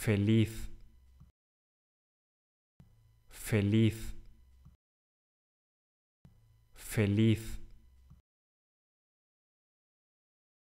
feliz, feliz, feliz.